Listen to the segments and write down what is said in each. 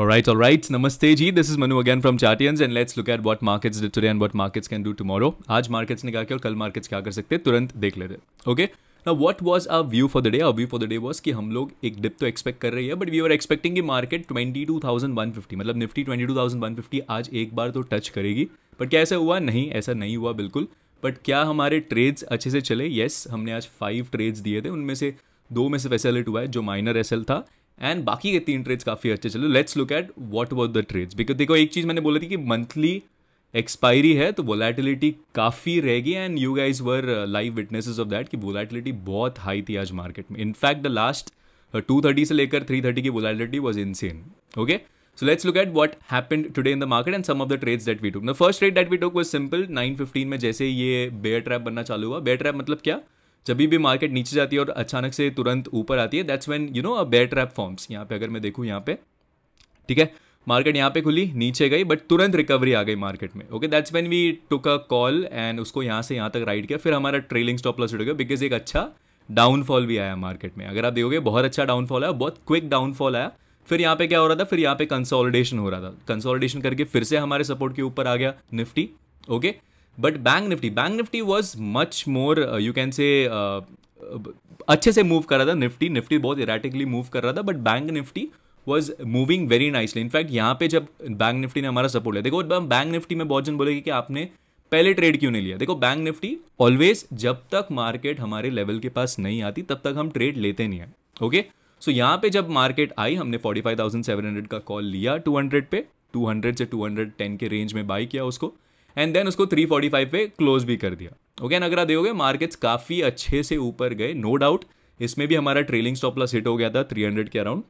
Alright, alright. Namaste ji. This is Manu again from Chartians and let's look at what markets did today and what markets can do tomorrow. आज markets ने क्या किया और कल markets क्या कर सकते हैं तुरंत देख लेते हैं ओके ना what was our view for the day our view for the day was कि हम लोग एक डिप तो एक्सपेक्ट कर रही है बट वी आर एक्सपेक्टिंग कि मार्केट 22,150 मतलब निफ्टी 22,150 आज एक बार तो टच करेगी बट क्या ऐसा हुआ नहीं ऐसा नहीं हुआ बिल्कुल बट क्या हमारे ट्रेड्स अच्छे से चले येस yes, हमने आज फाइव ट्रेड्स दिए थे उनमें से दो में से वैसे अलर्ट हुआ है जो माइनर एस था एंड बाकी के तीन ट्रेड्स काफ़ी अच्छे चले let's look at what about the trades because देखो एक चीज़ मैंने बोला थी कि मंथली एक्सपायरी है तो वोलेटिलिटी काफ़ी रहेगी and you guys were live witnesses of that कि वोलेटिलिटी बहुत हाई थी आज मार्केट में in fact the last two thirty से लेकर थ्री थर्टी की volatility was insane okay let's look at what happen today in the market and some of the trades trades we took the first trade trade we took was simple nine fifteen में जैसे ये bear trap बनना चालू हुआ bear trap मतलब क्या जब भी मार्केट नीचे जाती है और अचानक से तुरंत ऊपर आती है that's when you know a bear trap forms यहाँ पे अगर मैं देखूँ यहाँ पे ठीक है मार्केट यहाँ पे खुली नीचे गई बट तुरंत रिकवरी आ गई मार्केट में okay that's when we took a call and उसको यहाँ से यहाँ तक राइड किया फिर हमारा ट्रेलिंग स्टॉप लॉस गया बिकॉज एक अच्छा डाउनफॉल भी आया मार्केट में अगर आप देखोगे बहुत अच्छा डाउनफॉल आया बहुत क्विक डाउनफॉल आया फिर यहाँ पे क्या हो रहा था फिर यहाँ पे कंसोलिडेशन हो रहा था कंसोलिडेशन करके फिर से हमारे सपोर्ट के ऊपर आ गया Nifty okay okay? But bank Nifty bank Nifty was much more you can say अच्छे से मूव कर रहा था निफ्टी निफ्टी बहुत इराटिकली मूव कर रहा था but bank Nifty was moving very nicely in fact यहाँ पे जब बैंक निफ्टी ने हमारा सपोर्ट लिया देखो बैंक निफ्टी में बहुत जन बोलेगी कि आपने पहले ट्रेड क्यों नहीं लिया देखो बैंक निफ्टी ऑलवेज जब तक मार्केट हमारे लेवल के पास नहीं आती तब तक हम ट्रेड लेते नहीं हैं ओके सो यहाँ पे जब मार्केट आई हमने 45,700 का कॉल लिया 200 पे 200 से 210 के रेंज में बाई किया उसको एंड देन उसको 345 पे क्लोज भी कर दिया ओके okay, एंड अगर आप देखोगे मार्केट्स काफ़ी अच्छे से ऊपर गए नो no डाउट इसमें भी हमारा ट्रेलिंग स्टॉप प्लस हिट हो गया था 300 के अराउंड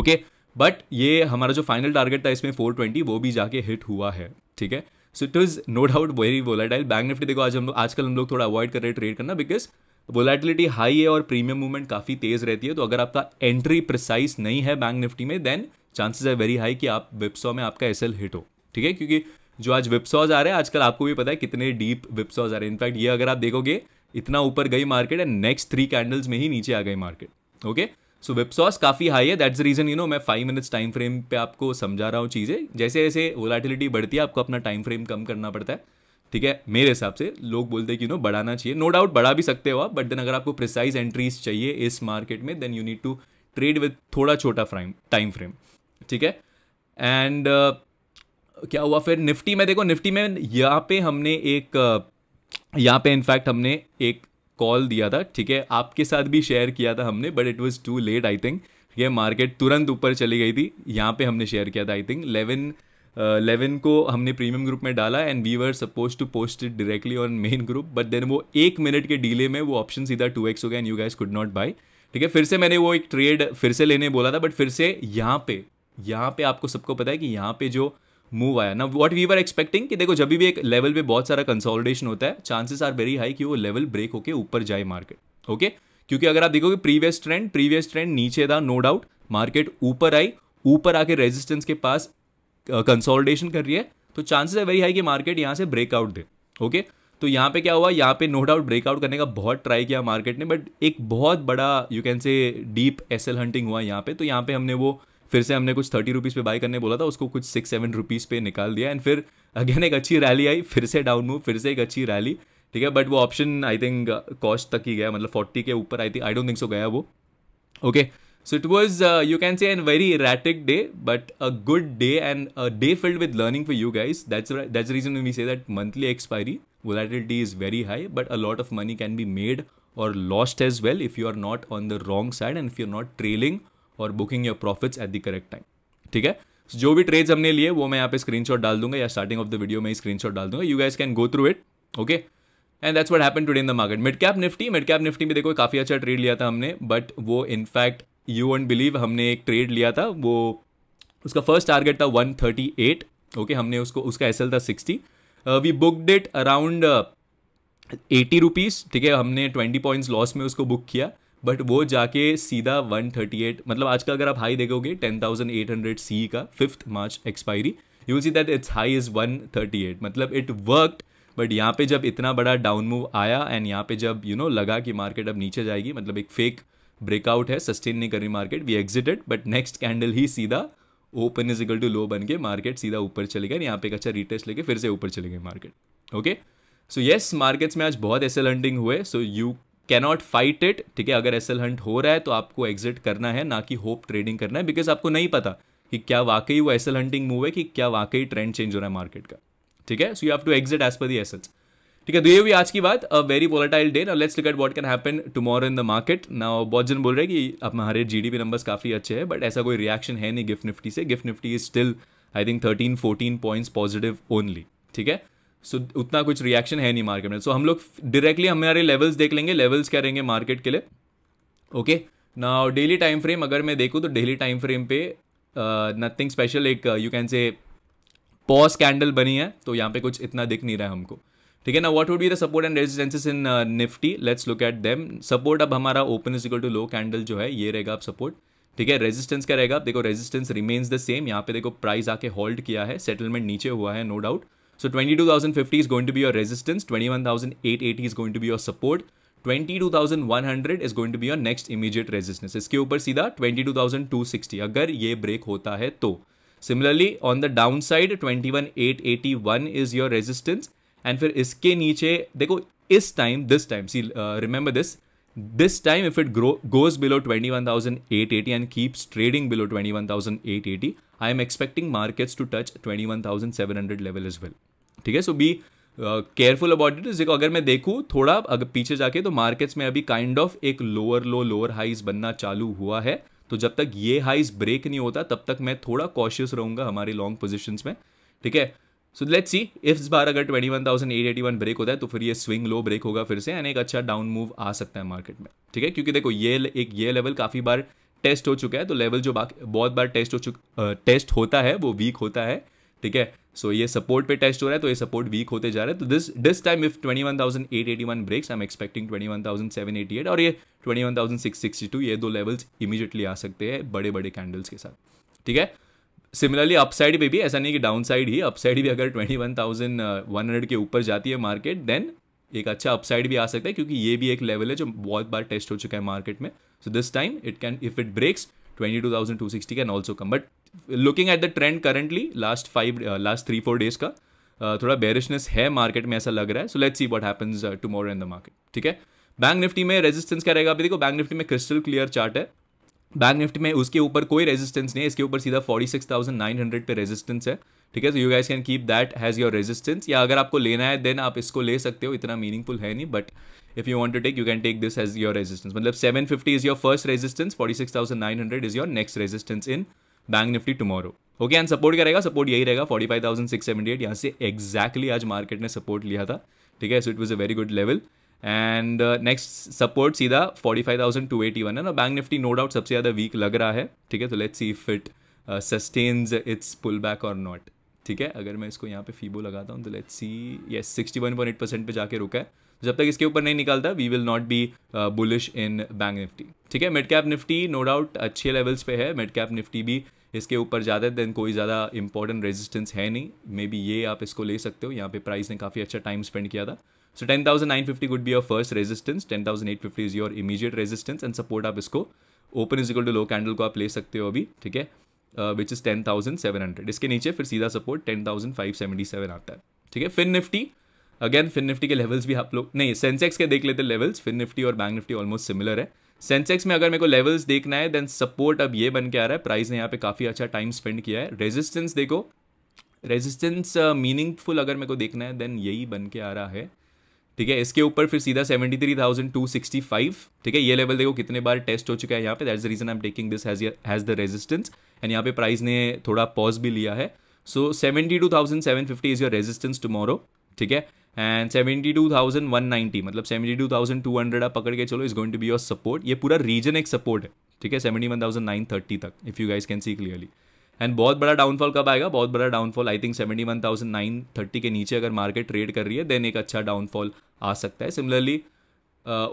ओके बट ये हमारा जो फाइनल टारगेट था इसमें 420 वो भी जाके हिट हुआ है ठीक है so it is no doubt very volatile bank Nifty देखो आज हम लोग आजकल हम लोग थोड़ा अवॉइड कर रहे हैं ट्रेड करना बिकॉज वोलाटिलिटी हाई है और प्रीमियम मूवमेंट काफ़ी तेज़ रहती है तो अगर आपका एंट्री प्रिसाइज नहीं है बैंक निफ्टी में देन चांसेस है वेरी हाई कि आप वेबसॉ में आपका एस हिट हो ठीक है क्योंकि जो आज विप्सॉज आ रहे हैं आजकल आपको भी पता है कितने डीप विप्सॉज आ रहे हैं इनफैक्ट ये अगर आप देखोगे इतना ऊपर गई market and next three candles में ही नीचे आ गई मार्केट ओके सो विप्सॉस काफ़ी हाई है दैट्स रीजन यू नो मैं फाइव मिनट्स टाइम फ्रेम पे आपको समझा रहा हूँ चीज़ें जैसे जैसे वोलाटिलिटी बढ़ती है आपको अपना टाइम फ्रेम कम करना पड़ता है ठीक है मेरे हिसाब से लोग बोलते हैं कि नो बढ़ाना चाहिए नो डाउट बढ़ा भी सकते हो आप बट देन अगर आपको प्रिसाइज एंट्रीज चाहिए इस मार्केट में then you need to trade with थोड़ा छोटा फ्राइम टाइम फ्रेम ठीक है एंड uh, क्या हुआ फिर निफ्टी में देखो निफ्टी में यहाँ पे हमने एक यहाँ पे इनफैक्ट हमने एक कॉल दिया था ठीक है आपके साथ भी शेयर किया था हमने but it was too late I think ठीक है मार्केट तुरंत ऊपर चली गई थी यहाँ पे हमने शेयर किया था आई थिंक लेवन लेवन को हमने प्रीमियम ग्रुप में डाला and we were suppose to post it directly on main group but then वो एक मिनट के डीले में वो ऑप्शन सीधा टू एक्स हो गया and you guys could not buy ठीक है फिर से मैंने वो एक ट्रेड फिर से लेने बोला था बट फिर से यहाँ पे यहाँ पे आपको सबको पता है कि यहाँ पे जो मूव आया ना वॉट वी आर एक्सपेक्टिंग कि देखो जब भी एक लेवल पे बहुत सारा कंसोलिडेशन होता है चांसेस आर वेरी हाई कि वो लेवल ब्रेक होकर ऊपर जाए मार्केट ओके क्योंकि अगर आप देखोगे प्रीवियस ट्रेंड प्रीवियस ट्रेंड नीचे था नो डाउट मार्केट ऊपर आई ऊपर आके रेजिस्टेंस के पास कंसोलिडेशन कर रही है तो चांसेस है वेरी हाई कि मार्केट यहाँ से ब्रेकआउट दे ओके तो यहाँ पे क्या हुआ यहाँ पे नो डाउट ब्रेकआउट करने का बहुत ट्राई किया मार्केट ने बट एक बहुत बड़ा you can say deep S hunting हुआ यहाँ पे तो यहाँ पे हमने वो फिर से हमने कुछ थर्टी रुपीज़ पे बाय करने बोला था उसको कुछ सिक्स सेवन रुपीज़ पे निकाल दिया एंड फिर अगेन एक अच्छी रैली आई फिर से डाउन मूव फिर से एक अच्छी रैली ठीक है बट वो ऑप्शन आई थिंक कॉस्ट तक ही गया मतलब फोर्टी के ऊपर I think I don't think so गया वो okay so it was you can say an very erratic day but a good day and a day filled with learning for you guys that's that's reason we say that monthly expiry volatility is very high but a lot of money can be made or lost as well if you are not on the wrong side and if you are not trailing or booking your profits at the correct time ठीक है so, जो भी trades हमने लिए वो मैं यहाँ पे स्क्रीनशॉट डाल दूंगा या स्टार्टिंग ऑफ द वीडियो में ही स्क्रीनशॉट डाल दूंगा you guys can go through it okay and that's what happen today in the market mid cap Nifty mid cap Nifty में देखो काफ़ी अच्छा ट्रेड लिया था हमने बट वो इनफैक्ट यू वोट बिलीव हमने एक ट्रेड लिया था वो उसका फर्स्ट टारगेट था वन थर्टी एट ओके हमने उसको उसका एस था sixty we booked it around eighty rupees ठीक है हमने ट्वेंटी पॉइंट्स लॉस में उसको बुक किया बट वो जाके सीधा 138 मतलब आज का अगर आप हाई देखोगे 10,800 सी का fifth March expiry you see that it's high is 138 मतलब इट वर्कड बट यहाँ पे जब इतना बड़ा डाउन मूव आया एंड यहाँ पे जब यू you नो know, लगा कि मार्केट अब नीचे जाएगी मतलब एक फेक ब्रेकआउट है सस्टेन नहीं कर रही market we exited but next candle ही सीधा open is equal to low बन के मार्केट सीधा ऊपर चले गए यहाँ पे एक अच्छा रिटेस्ट लेके फिर से ऊपर चले गए market okay so yes markets में आज बहुत ऐसे लर्निंग हुए so you cannot fight it ठीक है अगर एस एल हंट हो रहा है तो आपको एग्जिट करना है ना कि होप ट्रेडिंग करना है बिकॉज आपको नहीं पता कि क्या वाकई वो एस एल हंटिंग मूव है कि क्या वाकई ट्रेंड चेंज हो रहा है मार्केट का ठीक है so you have to exit as per the S ठीक है तो ये हुई आज की बात a very volatile day now let's look at what can happen tomorrow in the market now बहुत जन बोल रहे हैं कि हमारे जीडीपी नंबर्स काफ़ी अच्छे हैं बट ऐसा कोई रिएक्शन है नहीं गिफ्ट निफ्टी से GIFT Nifty is still I think thirteen fourteen points positive only ठीक है सो so, उतना कुछ रिएक्शन है नहीं मार्केट में सो so, हम लोग डायरेक्टली हमारे लेवल्स देख लेंगे लेवल्स क्या रहेंगे मार्केट के लिए ओके ना डेली टाइम फ्रेम अगर मैं देखूँ तो डेली टाइम फ्रेम पे नथिंग uh, स्पेशल एक you can say pause candle बनी है तो यहाँ पे कुछ इतना दिख नहीं रहा है हमको ठीक है ना what would be the support and resistances in Nifty let's look at them support अब हमारा open is equal to low candle जो है ये रहेगा आप सपोर्ट ठीक है रेजिस्टेंस क्या रहेगा देखो रेजिस्टेंस रिमेन्स द सेम यहाँ पे देखो प्राइस आके होल्ड किया है सेटलमेंट नीचे हुआ है no no doubt So 22,050 is going to be your resistance, 21,880 is going to be your support, 22,100 is going to be your next immediate resistance. इसके ऊपर सीधा 22,260 अगर ये ब्रेक होता है तो similarly on the down side 21,881 is your resistance and फिर इसके नीचे देखो इस time this time see remember this This time, if it grow, goes below 21,880 and keeps trading below 21,880, I am expecting markets to touch 21,700 level as well. ठीक है so be careful about it देखो अगर मैं देखूँ थोड़ा अगर पीछे जाके तो मार्केट्स में अभी काइंड kind ऑफ of एक लोअर लो लोअर हाइज बनना चालू हुआ है तो जब तक ये हाइज ब्रेक नहीं होता तब तक मैं थोड़ा कॉशियस रहूंगा हमारी लॉन्ग पोजिशंस में ठीक है सो लेट्स सी इफ इस बार अगर 21,881 ब्रेक होता है तो फिर ये स्विंग लो ब्रेक होगा फिर से एंड एक अच्छा डाउन मूव आ सकता है मार्केट में ठीक है क्योंकि देखो ये एक ये लेवल काफ़ी बार टेस्ट हो चुका है तो लेवल जो बहुत बार टेस्ट हो चुक टेस्ट होता है वो वीक होता है ठीक है सो ये सपोर्ट पे टेस्ट हो रहा है तो ये सपोर्ट वीक होते जा रहे हैं तो this this time if 21,881 breaks I am expecting 21,788 और ये 21,662 ये दो लेवल्स इमीजिएटली आ सकते हैं बड़े बड़े कैंडल्स के साथ ठीक है सिमिलरली अपसाइड पे भी ऐसा नहीं कि डाउन साइड ही अपसाइड भी अगर twenty one thousand one hundred के ऊपर जाती है मार्केट देन एक अच्छा अपसाइड भी आ सकता है क्योंकि ये भी एक लेवल है जो बहुत बार टेस्ट हो चुका है मार्केट में so this time it can if it breaks twenty two thousand two sixty can also come but looking at the trend currently last five last three four days का थोड़ा bearishness है market में ऐसा लग रहा है so let's see what happens tomorrow in the market ठीक है बैंक निफ्टी में रेजिस्टेंस क्या रहेगा अभी देखो बैंक निफ्टी में क्रिस्टल क्लियर चार्ट है बैंक निफ्टी में उसके ऊपर कोई रेजिस्टेंस नहीं है इसके ऊपर सीधा 46,900 पे रेजिस्टेंस है ठीक है so you guys can keep that has your resistance या अगर आपको लेना है देन आप इसको ले सकते हो इतना मीनिंगफुल है नहीं but if you want to take you can take this has your resistance मतलब 750 is your first resistance 46,900 is your next resistance in bank Nifty tomorrow okay and support क्या रहेगा सपोर्ट यही रहेगा 45,678 यहाँ से एग्जैक्टली exactly आज मार्केट ने support लिया था ठीक है so it was a very good level and next support सीधा forty five thousand two eighty one है ना बैंक निफ्टी नो डाउट सबसे ज़्यादा वीक लग रहा है ठीक है तो let's see if it sustains it's pull back or not ठीक है अगर मैं इसको यहाँ पे फीबो लगाता हूँ तो let's see yes sixty one point eight percent पर जाके रुका है तो जब तक इसके ऊपर नहीं निकलता we will not be bullish in bank Nifty ठीक है mid cap Nifty no doubt अच्छे लेवल्स पे है मिड कैप निफ्टी भी इसके ऊपर ज़्यादा देन कोई ज़्यादा इंपॉर्टेंट रेजिस्टेंस है नहीं मे बी ये आप इसको ले सकते हो यहाँ पे प्राइस ने काफ़ी अच्छा टाइम स्पेंड किया था so ten thousand nine fifty would be your first resistance ten thousand eight fifty is your immediate resistance and support आप इसको open is equal to low candle को आप ले सकते हो अभी ठीक है which is ten thousand seven hundred इसके नीचे फिर सीधा support ten thousand five seventy seven आता है ठीक है Fin Nifty again Fin Nifty के लेवल्स भी आप लोग नहीं सेंसेक्स के देख लेते लेवल्स फिन निफ्टी और बैंक निफ्टी ऑलमोस्ट सिमिलर है सेंसेक्स में अगर मेरे को लेवल्स देखना है देन सपोर्ट अब ये बन के आ रहा है प्राइस ने यहाँ पे काफ़ी अच्छा टाइम स्पेंड किया है रेजिस्टेंस देखो रेजिस्टेंस मीनिंगफुल uh, अगर मेरे को देखना है देन यही बन के आ रहा है ठीक है इसके ऊपर फिर सीधा seventy three thousand two sixty five ठीक है ये लेवल देखो कितने बार टेस्ट हो चुका है यहाँ पे that the reason I am taking this has the resistance and यहाँ पे प्राइस ने थोड़ा पॉज भी लिया है so seventy two thousand seven fifty is your resistance tomorrow ठीक है and seventy two thousand one ninety मतलब seventy two thousand two hundred आप पकड़ के चलो is going to be your support ये पूरा रीजन एक सपोर्ट है ठीक है seventy one thousand nine thirty तक if you guys can see clearly and बहुत बड़ा डाउनफॉल कब आएगा बहुत बड़ा downfall I think seventy one thousand nine thirty के नीचे अगर मार्केट ट्रेड कर रही है देन एक अच्छा डाउनफॉल आ सकता है सिमिलरली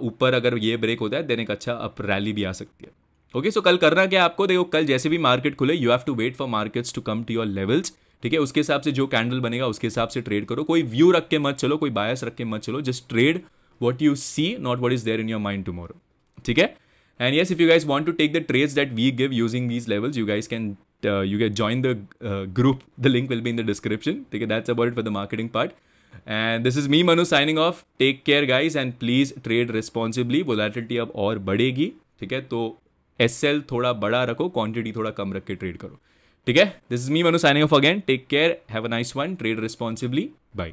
ऊपर अगर ये ब्रेक होता है देन एक अच्छा अप रैली भी आ सकती है ओके okay, सो so कल करना क्या आपको देखो कल जैसे भी मार्केट खुले you have to wait for markets to come to your levels ठीक है उसके हिसाब से जो कैंडल बनेगा उसके हिसाब से ट्रेड करो कोई व्यू रख के मत चलो कोई बायस रख के मत चलो just trade what you see not what is there in your mind tomorrow ठीक है and yes if you guys want to take the trades that we give using these levels you guys can uh, you get join the uh, group. The link will be in the description. Okay, that's about it for the marketing part. And this is me Manu signing off. Take care guys and please trade responsibly. Volatility ab aur badhegi theek hai to sl thoda bada rakho quantity thoda kam rakh ke trade karo theek hai this is me manu signing off again take care have a nice one trade responsibly bye